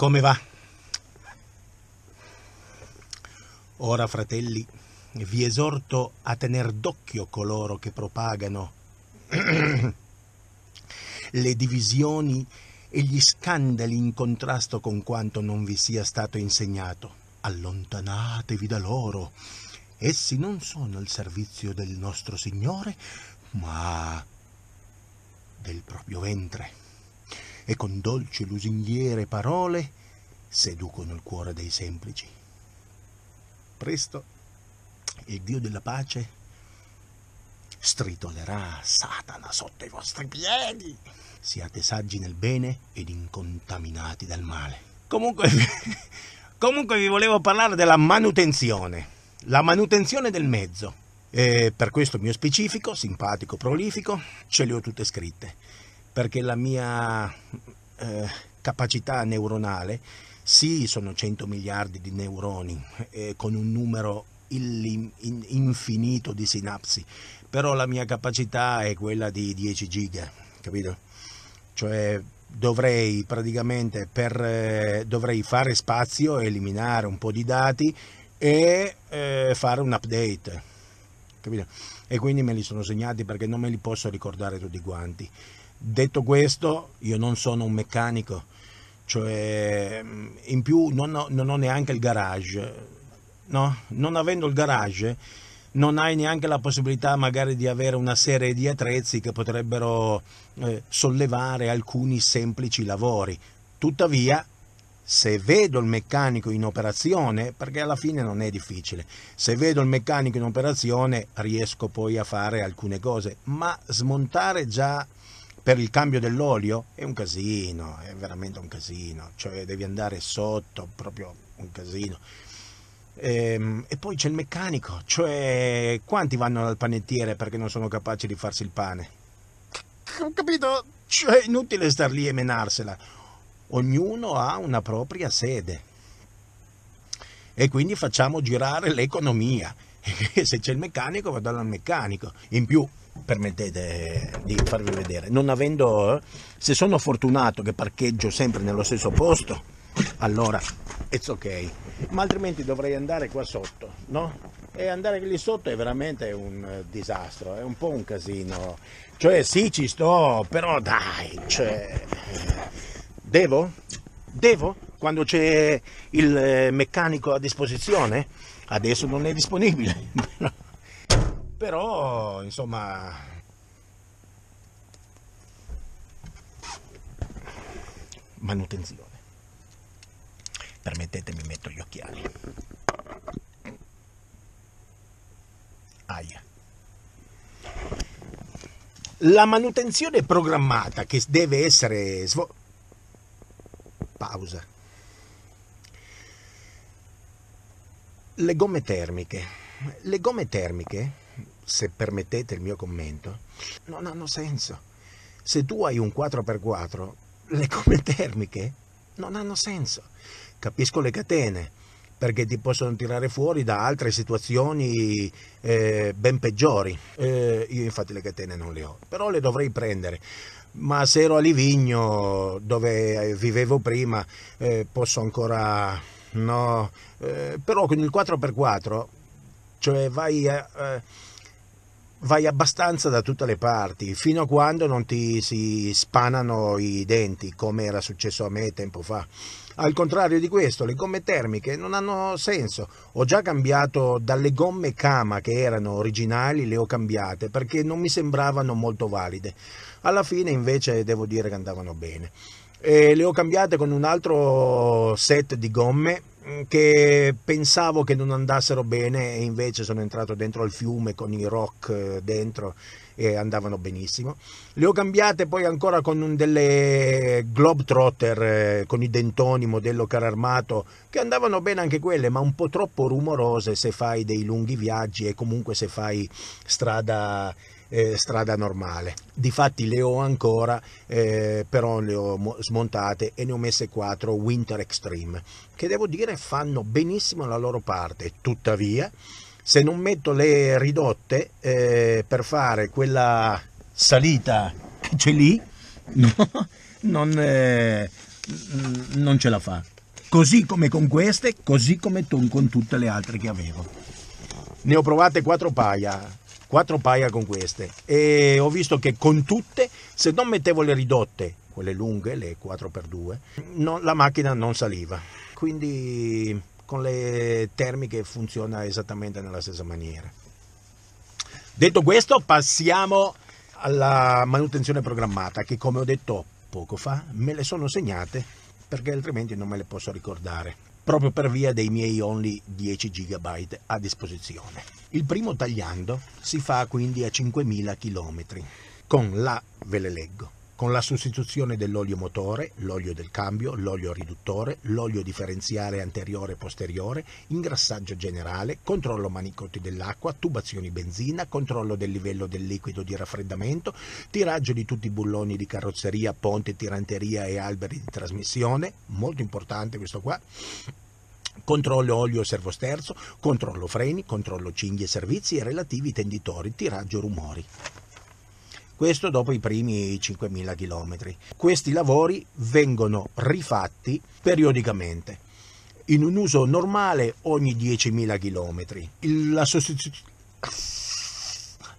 Come va? Ora, fratelli, vi esorto a tener d'occhio coloro che propagano le divisioni e gli scandali in contrasto con quanto non vi sia stato insegnato. Allontanatevi da loro. Essi non sono al servizio del nostro Signore, ma del proprio ventre e con dolci lusinghiere parole seducono il cuore dei semplici. Presto il Dio della pace stritolerà Satana sotto i vostri piedi. Siate saggi nel bene ed incontaminati dal male. Comunque, comunque vi volevo parlare della manutenzione, la manutenzione del mezzo. E per questo mio specifico, simpatico, prolifico, ce le ho tutte scritte perché la mia eh, capacità neuronale, sì sono 100 miliardi di neuroni eh, con un numero illim, in, infinito di sinapsi, però la mia capacità è quella di 10 giga, capito? Cioè dovrei praticamente per, eh, dovrei fare spazio, eliminare un po' di dati e eh, fare un update, capito? E quindi me li sono segnati perché non me li posso ricordare tutti quanti. Detto questo, io non sono un meccanico, cioè mm, in più non ho, non ho neanche il garage, no? Non avendo il garage non hai neanche la possibilità magari di avere una serie di attrezzi che potrebbero eh, sollevare alcuni semplici lavori. Tuttavia, se vedo il meccanico in operazione, perché alla fine non è difficile, se vedo il meccanico in operazione riesco poi a fare alcune cose, ma smontare già per il cambio dell'olio è un casino, è veramente un casino, cioè devi andare sotto, proprio un casino. Ehm, e, poi c'è il meccanico, cioè quanti vanno dal panettiere perché non sono capaci di farsi il pane? Ho capito? Cioè è inutile star lì e menarsela. Ognuno ha una propria sede. E quindi facciamo girare l'economia. se c'è il meccanico vado dal meccanico. In più permettete eh, di farvi vedere, non avendo, eh, se sono fortunato che parcheggio sempre nello stesso posto, allora it's ok, ma altrimenti dovrei andare qua sotto, no? E andare lì sotto è veramente un eh, disastro, è un po' un casino. Cioè sì ci sto, però dai, cioè... Devo? Devo? Quando c'è il meccanico a disposizione? Adesso non è disponibile. però insomma manutenzione permettetemi metto gli occhiali aia la manutenzione programmata che deve essere svolta pausa le gomme termiche le gomme termiche se permettete il mio commento, non hanno senso. Se tu hai un 4x4, le gomme termiche non hanno senso. Capisco le catene, perché ti possono tirare fuori da altre situazioni eh, ben peggiori. Eh, io infatti le catene non le ho, però le dovrei prendere. Ma se ero a Livigno, dove eh, vivevo prima, eh, posso ancora... no... Eh, però con il 4x4, cioè vai a eh, vai abbastanza da tutte le parti, fino a quando non ti si spanano i denti, come era successo a me tempo fa. Al contrario di questo, le gomme termiche non hanno senso. Ho già cambiato dalle gomme Kama che erano originali, le ho cambiate perché non mi sembravano molto valide. Alla fine invece devo dire che andavano bene. E le ho cambiate con un altro set di gomme Mm, che pensavo che non andassero bene e invece sono entrato dentro al fiume con i rock eh, dentro e andavano benissimo. Le ho cambiate poi ancora con delle Globetrotter eh, con i dentoni modello car armato che andavano bene anche quelle ma un po' troppo rumorose se fai dei lunghi viaggi e comunque se fai strada eh, strada normale. Difatti le ho ancora, eh, però le ho smontate e ne ho messe 4 Winter Extreme, che devo dire fanno benissimo la loro parte. Tuttavia, se non metto le ridotte eh, per fare quella salita che c'è lì, no, non, eh, non ce la fa. Così come con queste, così come con tutte le altre che avevo. Ne ho provate 4 paia, quattro paia con queste e ho visto che con tutte, se non mettevo le ridotte, quelle lunghe, le 4x2, non, la macchina non saliva. Quindi con le termiche funziona esattamente nella stessa maniera. Detto questo, passiamo alla manutenzione programmata che come ho detto poco fa me le sono segnate perché altrimenti non me le posso ricordare proprio per via dei miei only 10 GB a disposizione. Il primo tagliando si fa quindi a 5000 km con la, ve le leggo, con la sostituzione dell'olio motore, l'olio del cambio, l'olio riduttore, l'olio differenziale anteriore e posteriore, ingrassaggio generale, controllo manicotti dell'acqua, tubazioni benzina, controllo del livello del liquido di raffreddamento, tiraggio di tutti i bulloni di carrozzeria, ponte, tiranteria e alberi di trasmissione, molto importante questo qua controllo olio servosterzo, controllo freni, controllo cinghie e servizi e relativi tenditori, tiraggio rumori questo dopo i primi 5.000 km. Questi lavori vengono rifatti periodicamente, in un uso normale ogni 10.000 km. La, sostitu-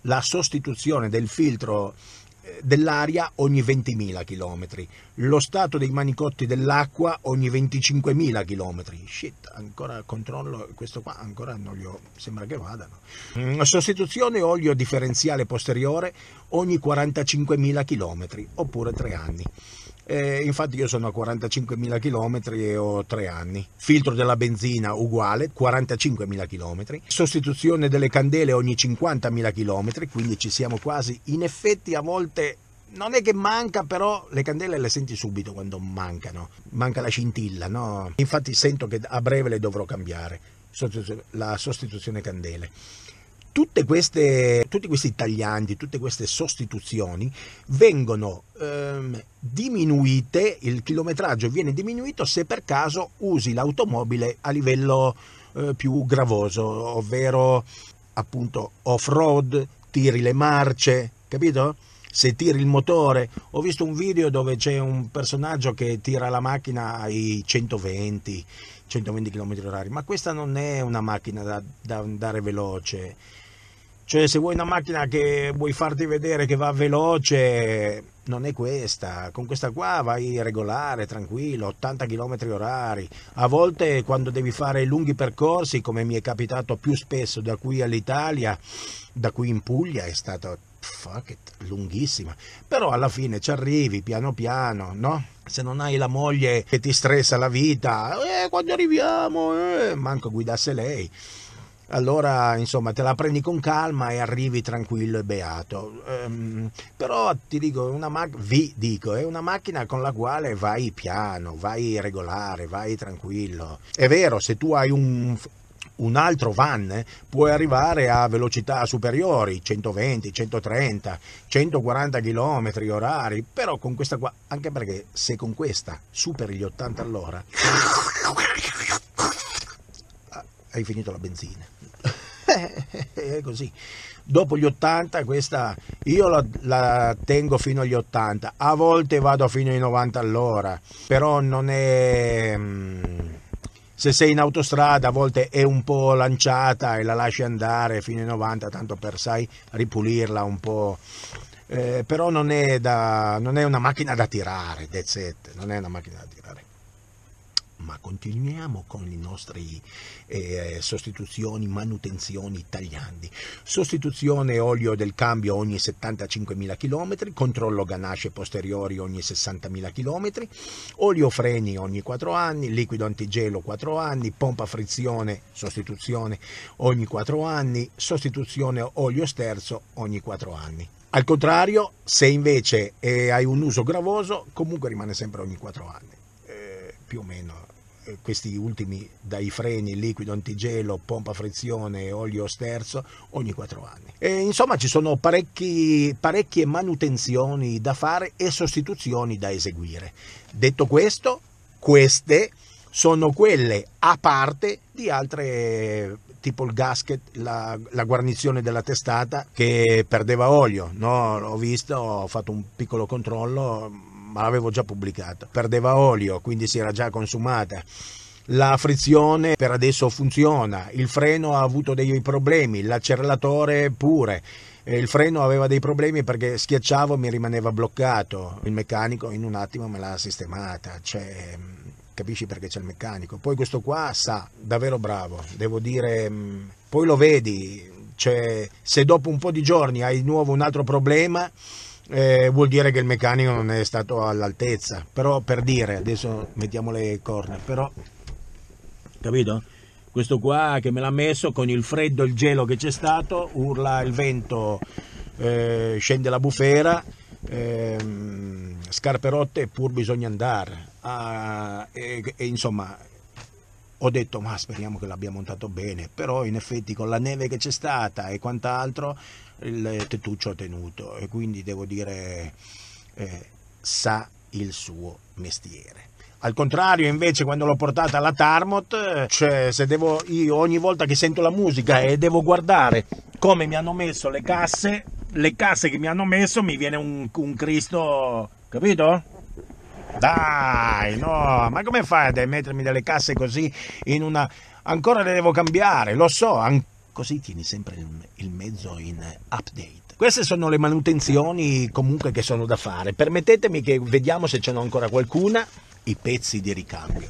la sostituzione del filtro dell'aria ogni 20.000 km, lo stato dei manicotti dell'acqua ogni 25.000 km. Shit, ancora controllo questo qua, ancora non gli ho, sembra che vadano. Mm, sostituzione olio differenziale posteriore ogni 45.000 km, oppure 3 anni. Eh, infatti io sono a 45.000 km e ho 3 anni. Filtro della benzina uguale, 45.000 km. Sostituzione delle candele ogni 50.000 km, quindi ci siamo quasi. In effetti a volte non è che manca, però le candele le senti subito quando mancano. Manca la scintilla, no? Infatti sento che a breve le dovrò cambiare, la sostituzione candele queste, tutti questi taglianti, tutte queste sostituzioni vengono ehm, diminuite, il chilometraggio viene diminuito se per caso usi l'automobile a livello eh, più gravoso, ovvero appunto off-road, tiri le marce, capito? Se tiri il motore, ho visto un video dove c'è un personaggio che tira la macchina ai 120, 120 km h ma questa non è una macchina da, da andare veloce cioè se vuoi una macchina che vuoi farti vedere che va veloce, non è questa. Con questa qua vai regolare, tranquillo, 80 km orari. A volte quando devi fare lunghi percorsi, come mi è capitato più spesso da qui all'Italia, da qui in Puglia è stata fuck it, lunghissima. Però alla fine ci arrivi piano piano, no? Se non hai la moglie che ti stressa la vita, eh, quando arriviamo, eh, manco guidasse lei allora insomma te la prendi con calma e arrivi tranquillo e beato. Ehm, però ti dico, una vi dico, è una macchina con la quale vai piano, vai regolare, vai tranquillo. È vero, se tu hai un, un altro van eh, puoi arrivare a velocità superiori, 120, 130, 140 km orari, però con questa qua, anche perché se con questa superi gli 80 all'ora, hai finito la benzina. Eh, è così. Dopo gli 80 questa io la, la, tengo fino agli 80, a volte vado fino ai 90 all'ora, però non è... Mm, se sei in autostrada a volte è un po' lanciata e la lasci andare fino ai 90, tanto per sai ripulirla un po'. Eh, però non è, da, non è una macchina da tirare, that's it, non è una macchina da tirare ma continuiamo con le nostre eh, sostituzioni, manutenzioni, tagliandi. Sostituzione olio del cambio ogni 75.000 km, controllo ganasce posteriori ogni 60.000 km, olio freni ogni 4 anni, liquido antigelo 4 anni, pompa frizione, sostituzione ogni 4 anni, sostituzione olio sterzo ogni 4 anni. Al contrario, se invece eh, hai un uso gravoso, comunque rimane sempre ogni 4 anni, eh, più o meno eh, questi ultimi dai freni, liquido antigelo, pompa frizione e olio sterzo ogni 4 anni. E, insomma ci sono parecchi, parecchie manutenzioni da fare e sostituzioni da eseguire. Detto questo, queste sono quelle a parte di altre tipo il gasket, la, la, guarnizione della testata che perdeva olio. No? Ho visto, ho fatto un piccolo controllo, ma l'avevo già pubblicato. perdeva olio, quindi si era già consumata. La frizione per adesso funziona, il freno ha avuto dei problemi, l'acceleratore pure eh, il freno aveva dei problemi perché schiacciavo e mi rimaneva bloccato. Il meccanico in un attimo me l'ha sistemata, cioè, mm, capisci perché c'è il meccanico. Poi questo qua sa, davvero bravo, devo dire, mm, poi lo vedi, cioè, se dopo un po' di giorni hai di nuovo un altro problema eh, vuol dire che il meccanico non è stato all'altezza, però per dire, adesso mettiamo le corna, però capito? Questo qua che me l'ha messo con il freddo e il gelo che c'è stato, urla il vento, eh, scende la bufera, eh, scarpe rotte pur bisogna andare. Ah, e, e insomma, ho detto ma speriamo che l'abbia montato bene, però in effetti con la neve che c'è stata e quant'altro il tettuccio tenuto e quindi devo dire eh, sa il suo mestiere. Al contrario, invece, quando l'ho portata alla Tarmot, eh, cioè, se devo, io ogni volta che sento la musica e devo guardare come mi hanno messo le casse, le casse che mi hanno messo, mi viene un, un Cristo, capito? Dai, no, ma come fai a mettermi delle casse così in una... Ancora le devo cambiare, lo so, an così tieni sempre il mezzo in update. Queste sono le manutenzioni comunque che sono da fare. Permettetemi che vediamo se ce n'ho ancora qualcuna, i pezzi di ricambio.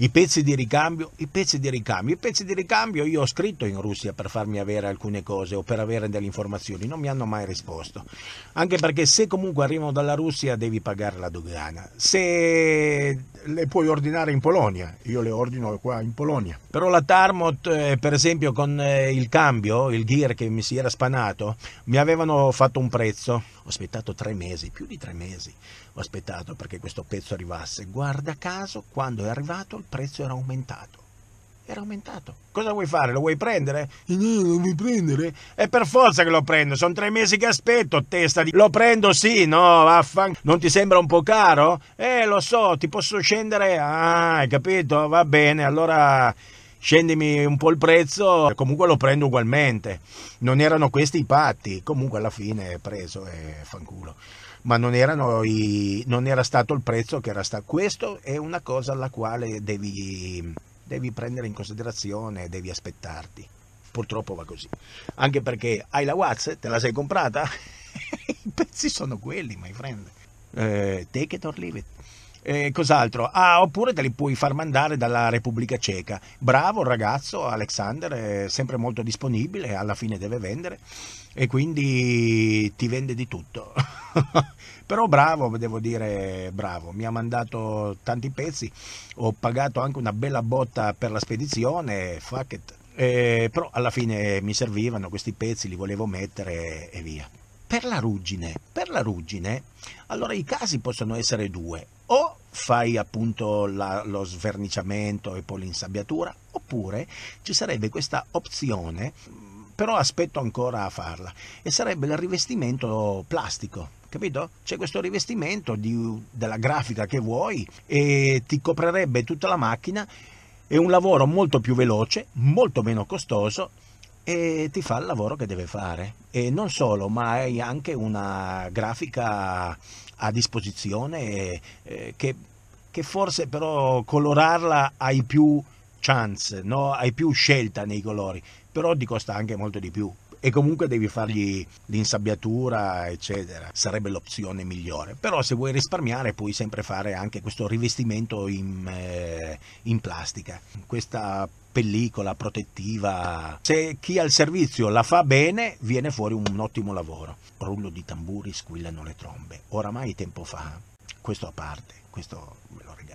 I pezzi di ricambio, i pezzi di ricambio, i pezzi di ricambio io ho scritto in Russia per farmi avere alcune cose o per avere delle informazioni, non mi hanno mai risposto. Anche perché se comunque arrivano dalla Russia devi pagare la dogana. Se le puoi ordinare in Polonia, io le ordino qua in Polonia. Però la Tarmot, eh, per esempio, con eh, il cambio, il gear che mi si era spanato, mi avevano fatto un prezzo. Ho aspettato tre mesi, più di tre mesi. Ho aspettato perché questo pezzo arrivasse. Guarda caso, quando è arrivato il prezzo era aumentato. Era aumentato. Cosa vuoi fare? Lo vuoi prendere? Eh, no, lo vuoi prendere? È per forza che lo prendo. Sono tre mesi che aspetto, testa di... Lo prendo sì, no, vaffan... Non ti sembra un po' caro? Eh, lo so, ti posso scendere... Ah, hai capito? Va bene, allora scendimi un po' il prezzo, comunque lo prendo ugualmente. Non erano questi i patti, comunque alla fine è preso e fanculo ma non, i, non era stato il prezzo che era stato. Questo è una cosa alla quale devi, devi prendere in considerazione, devi aspettarti. Purtroppo va così. Anche perché hai la Watts, te la sei comprata? I pezzi sono quelli, my friend. Eh, take it or leave it. Eh, cos'altro? Ah, oppure te li puoi far mandare dalla Repubblica Ceca. Bravo ragazzo, Alexander, è sempre molto disponibile, alla fine deve vendere e quindi ti vende di tutto. Però bravo, devo dire bravo, mi ha mandato tanti pezzi, ho pagato anche una bella botta per la spedizione, fuck it. Eh, però alla fine mi servivano questi pezzi, li volevo mettere e via. Per la ruggine, per la ruggine, allora i casi possono essere due, o fai appunto la, lo sverniciamento e poi l'insabbiatura, oppure ci sarebbe questa opzione però aspetto ancora a farla. E sarebbe il rivestimento plastico, capito? C'è questo rivestimento di, della grafica che vuoi e ti coprerebbe tutta la macchina. È un lavoro molto più veloce, molto meno costoso e ti fa il lavoro che deve fare. E non solo, ma hai anche una grafica a disposizione eh, che, che, forse però colorarla hai più chance, no? hai più scelta nei colori però ti costa anche molto di più e comunque devi fargli l'insabbiatura eccetera sarebbe l'opzione migliore però se vuoi risparmiare puoi sempre fare anche questo rivestimento in, eh, in plastica questa pellicola protettiva se chi al servizio la fa bene viene fuori un ottimo lavoro rullo di tamburi squillano le trombe oramai tempo fa questo a parte questo me lo ricordo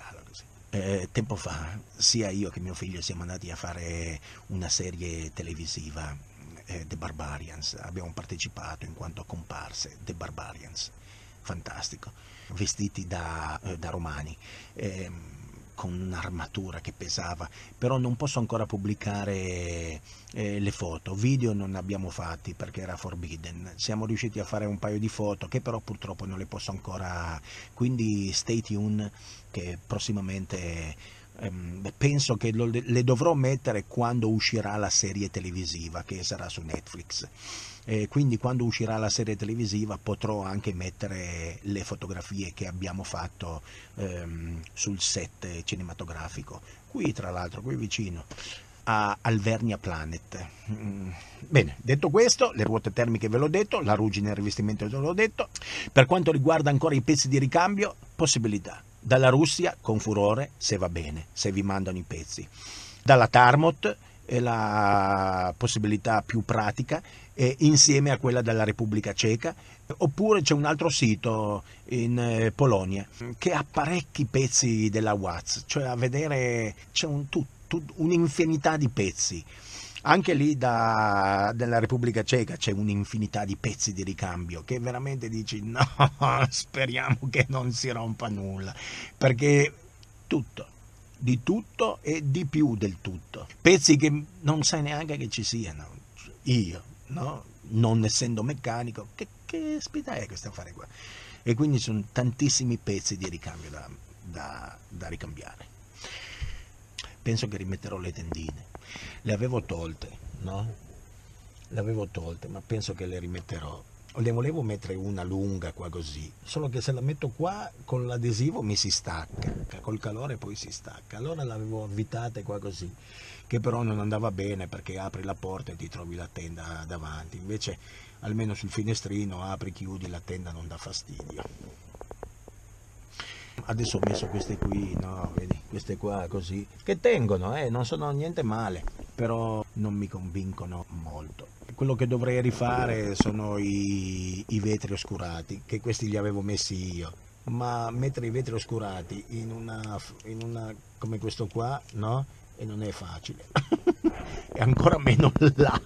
eh, tempo fa sia io che mio figlio siamo andati a fare una serie televisiva, eh, The Barbarians, abbiamo partecipato in quanto comparse, The Barbarians, fantastico, vestiti da, eh, da romani. Ehm, con un'armatura che pesava, però non posso ancora pubblicare eh, le foto, video non abbiamo fatti perché era forbidden, siamo riusciti a fare un paio di foto che però purtroppo non le posso ancora, quindi stay tuned che prossimamente ehm, penso che lo, le dovrò mettere quando uscirà la serie televisiva che sarà su Netflix eh, quindi quando uscirà la serie televisiva potrò anche mettere le fotografie che abbiamo fatto ehm, sul set cinematografico, qui tra l'altro, qui vicino a Alvernia Planet. Mm. Bene, detto questo, le ruote termiche ve l'ho detto, la ruggine e il rivestimento ve l'ho detto. Per quanto riguarda ancora i pezzi di ricambio, possibilità. Dalla Russia con furore, se va bene, se vi mandano i pezzi. Dalla Tarmot è la possibilità più pratica eh, insieme a quella della Repubblica Ceca, oppure c'è un altro sito in eh, Polonia che ha parecchi pezzi della Watts, cioè a vedere c'è un, un'infinità di pezzi. Anche lì da, della Repubblica Ceca c'è un'infinità di pezzi di ricambio che veramente dici no, speriamo che non si rompa nulla, perché tutto, di tutto e di più del tutto. Pezzi che non sai neanche che ci siano. Io no? non essendo meccanico, che, che spida è questo affare qua? E quindi ci sono tantissimi pezzi di ricambio da, da, da ricambiare. Penso che rimetterò le tendine, le avevo tolte, no? Le avevo tolte, ma penso che le rimetterò Le volevo mettere una lunga qua così, solo che se la metto qua con l'adesivo mi si stacca, col calore poi si stacca, allora l'avevo avvitate qua così che però non andava bene perché apri la porta e ti trovi la tenda davanti, invece almeno sul finestrino apri, chiudi, la tenda non dà fastidio. Adesso ho messo queste qui, no, vedi, queste qua così, che tengono, eh, non sono niente male, però non mi convincono molto. Quello che dovrei rifare sono i, i vetri oscurati, che questi li avevo messi io, ma mettere i vetri oscurati in una, in una come questo qua, no? e non è facile. e ancora meno là.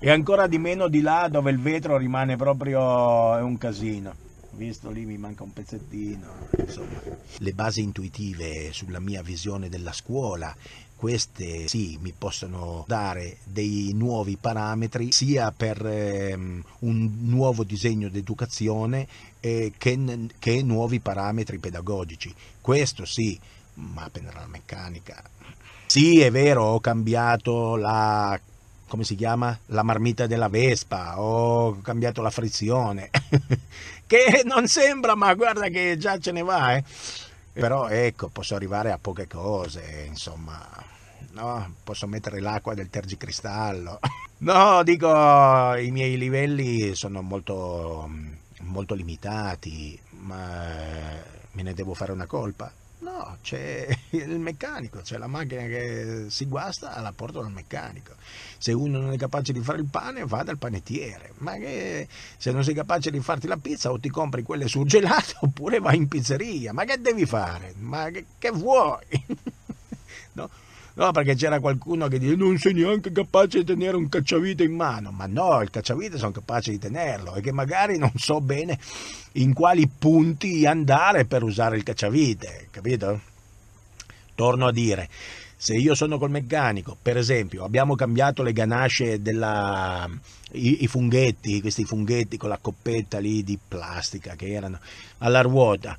E ancora di meno di là dove il vetro rimane proprio è un casino visto lì mi manca un pezzettino, insomma. Le basi intuitive sulla mia visione della scuola, queste sì mi possono dare dei nuovi parametri sia per ehm, un nuovo disegno d'educazione eh, che, che nuovi parametri pedagogici. Questo sì, ma per la meccanica sì, è vero, ho cambiato la come si chiama? La marmita della Vespa, ho cambiato la frizione, che non sembra, ma guarda che già ce ne va, eh. Però ecco, posso arrivare a poche cose, insomma, no? Posso mettere l'acqua del tergicristallo. no, dico, i miei livelli sono molto, molto limitati, ma me ne devo fare una colpa. No, c'è il meccanico, c'è la macchina che si guasta, la porta dal meccanico. Se uno non è capace di fare il pane, va dal panettiere. Ma che, se non sei capace di farti la pizza, o ti compri quelle surgelate oppure vai in pizzeria. Ma che devi fare? Ma che, che vuoi? no? No, perché c'era qualcuno che dice non sei neanche capace di tenere un cacciavite in mano. Ma no, il cacciavite sono capace di tenerlo e che magari non so bene in quali punti andare per usare il cacciavite, capito? Torno a dire, se io sono col meccanico, per esempio, abbiamo cambiato le ganasce della i, i, funghetti, questi funghetti con la coppetta lì di plastica che erano alla ruota.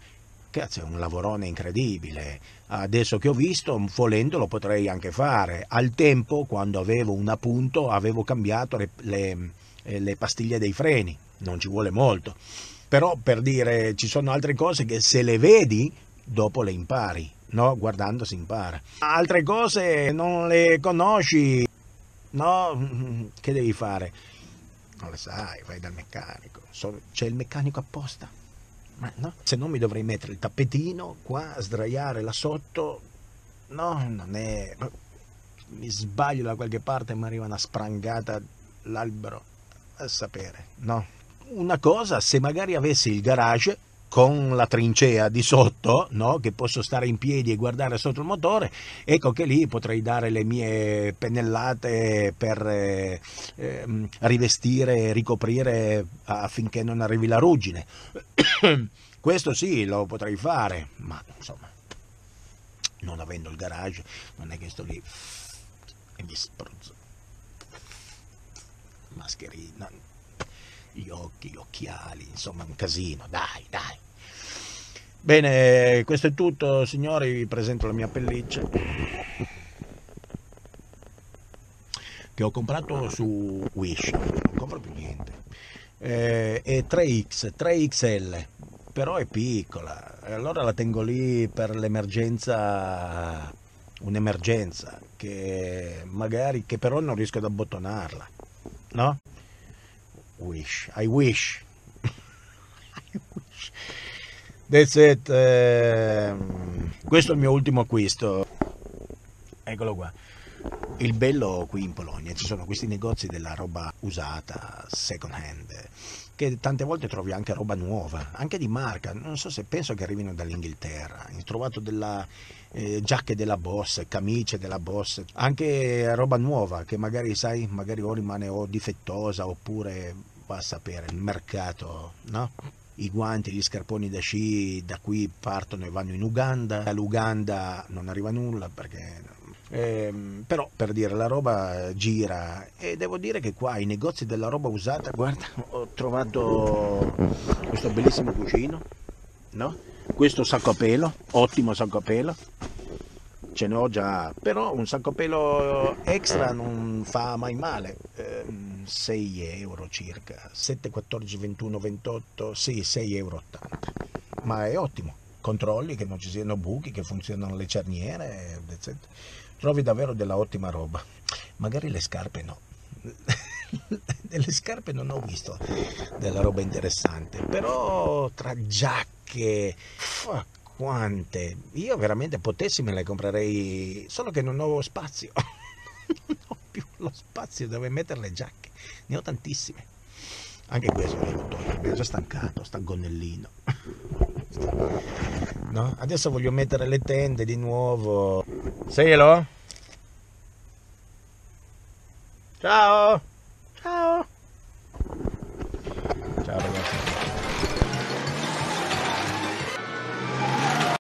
Cazzo, è un lavorone incredibile. Adesso che ho visto, volendo lo potrei anche fare. Al tempo, quando avevo un appunto, avevo cambiato le, le, eh, le pastiglie dei freni. Non ci vuole molto. Però per dire, ci sono altre cose che se le vedi, dopo le impari. No, guardando si impara. Altre cose non le conosci. No, che devi fare? Non le sai, vai dal meccanico. C'è il meccanico apposta no, se no mi dovrei mettere il tappetino qua, sdraiare là sotto, no, non è... mi sbaglio da qualche parte mi arriva una sprangata l'albero, a sapere, no. Una cosa, se magari avessi il garage con la trincea di sotto, no? che posso stare in piedi e guardare sotto il motore, ecco che lì potrei dare le mie pennellate per eh, eh, rivestire, ricoprire affinché non arrivi la ruggine. Questo sì, lo potrei fare, ma insomma, non avendo il garage, non è che sto lì e mi spruzzo. Mascherina, gli occhi, gli occhiali, insomma, un casino, dai, dai. Bene, questo è tutto signori, vi presento la mia pelliccia che ho comprato su Wish, non compro più niente, eh, è 3X, 3XL, però è piccola, allora la tengo lì per l'emergenza, un'emergenza che magari, che però non riesco ad abbottonarla, no? Wish, I wish, I wish. That's it. Eh, questo è il mio ultimo acquisto. Eccolo qua. Il bello qui in Polonia ci sono questi negozi della roba usata, second hand, che tante volte trovi anche roba nuova, anche di marca, non so se penso che arrivino dall'Inghilterra, ho trovato della, eh, giacche della Boss, camicie della Boss, anche roba nuova che magari sai, magari o rimane o difettosa oppure va a sapere il mercato, no? i guanti gli scarponi da sci da qui partono e vanno in Uganda, dall'Uganda non arriva nulla perché... Ehm, però per dire la roba eh, gira e devo dire che qua i negozi della roba usata guarda ho trovato questo bellissimo cuscino no? questo sacco a pelo ottimo sacco a pelo ce ne ho già però un sacco a pelo extra non fa mai male ehm, 6 euro circa, 7, 14, 21, 28, sì 6,80 euro, ma è ottimo, controlli che non ci siano buchi, che funzionano le cerniere, eccetera. trovi davvero della ottima roba, magari le scarpe no. Nelle scarpe non ho visto della roba interessante, però tra giacche, quante. Io veramente potessi me le comprerei, solo che non ho spazio lo spazio dove mettere le giacche. Ne ho tantissime. Anche questo è un Mi già stancato, sta gonnellino. No? Adesso voglio mettere le tende di nuovo. Selo? Ciao!